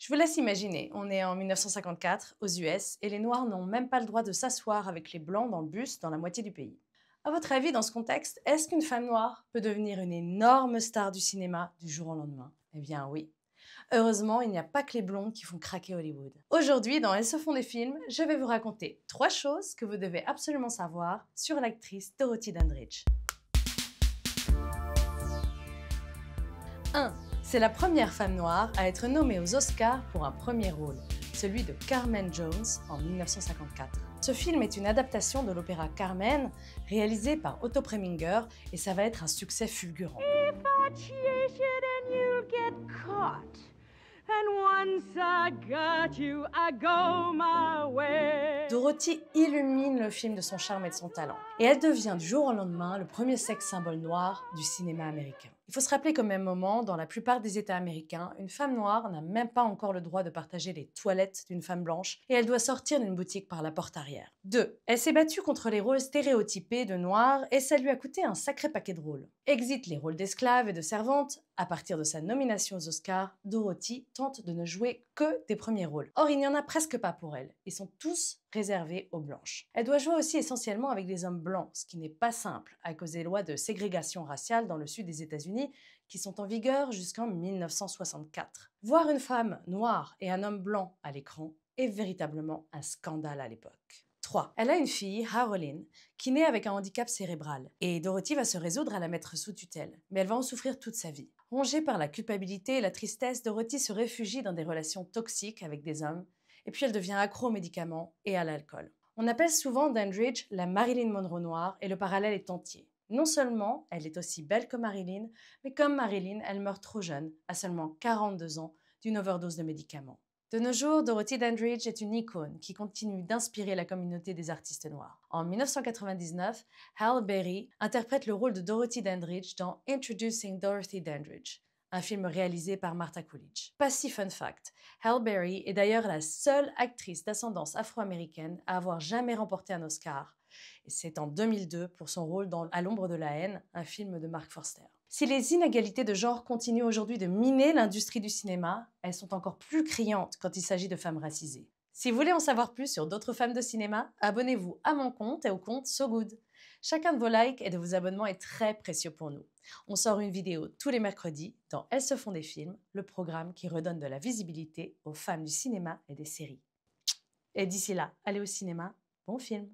Je vous laisse imaginer, on est en 1954 aux US et les Noirs n'ont même pas le droit de s'asseoir avec les Blancs dans le bus dans la moitié du pays. À votre avis, dans ce contexte, est-ce qu'une femme noire peut devenir une énorme star du cinéma du jour au lendemain Eh bien oui. Heureusement, il n'y a pas que les blondes qui font craquer Hollywood. Aujourd'hui, dans Elles se font des films, je vais vous raconter trois choses que vous devez absolument savoir sur l'actrice Dorothy Dandridge. 1. C'est la première femme noire à être nommée aux Oscars pour un premier rôle, celui de Carmen Jones en 1954. Ce film est une adaptation de l'opéra Carmen, réalisé par Otto Preminger, et ça va être un succès fulgurant. Dorothy illumine le film de son charme et de son talent et elle devient du jour au lendemain le premier sexe symbole noir du cinéma américain. Il faut se rappeler qu'au même moment, dans la plupart des États américains, une femme noire n'a même pas encore le droit de partager les toilettes d'une femme blanche et elle doit sortir d'une boutique par la porte arrière. 2. Elle s'est battue contre les rôles stéréotypés de noirs et ça lui a coûté un sacré paquet de rôles. Exit les rôles d'esclave et de servante, À partir de sa nomination aux Oscars, Dorothy tente de ne jouer que des premiers rôles. Or, il n'y en a presque pas pour elle. Ils sont tous réservés aux blanches. Elle doit jouer aussi essentiellement avec des hommes blancs ce qui n'est pas simple à cause des lois de ségrégation raciale dans le sud des États-Unis qui sont en vigueur jusqu'en 1964. Voir une femme noire et un homme blanc à l'écran est véritablement un scandale à l'époque. 3. Elle a une fille, Harolyn, qui naît avec un handicap cérébral, et Dorothy va se résoudre à la mettre sous tutelle, mais elle va en souffrir toute sa vie. Rongée par la culpabilité et la tristesse, Dorothy se réfugie dans des relations toxiques avec des hommes, et puis elle devient accro aux médicaments et à l'alcool. On appelle souvent Dandridge la Marilyn Monroe noire et le parallèle est entier. Non seulement elle est aussi belle que Marilyn, mais comme Marilyn, elle meurt trop jeune, à seulement 42 ans, d'une overdose de médicaments. De nos jours, Dorothy Dandridge est une icône qui continue d'inspirer la communauté des artistes noirs. En 1999, Hal Berry interprète le rôle de Dorothy Dandridge dans Introducing Dorothy Dandridge, un film réalisé par Martha Coolidge. Pas fun fact, Halle Berry est d'ailleurs la seule actrice d'ascendance afro-américaine à avoir jamais remporté un Oscar. Et c'est en 2002 pour son rôle dans À l'ombre de la haine, un film de Mark Forster. Si les inégalités de genre continuent aujourd'hui de miner l'industrie du cinéma, elles sont encore plus criantes quand il s'agit de femmes racisées. Si vous voulez en savoir plus sur d'autres femmes de cinéma, abonnez-vous à mon compte et au compte So Good. Chacun de vos likes et de vos abonnements est très précieux pour nous. On sort une vidéo tous les mercredis dans Elles se font des films, le programme qui redonne de la visibilité aux femmes du cinéma et des séries. Et d'ici là, allez au cinéma, bon film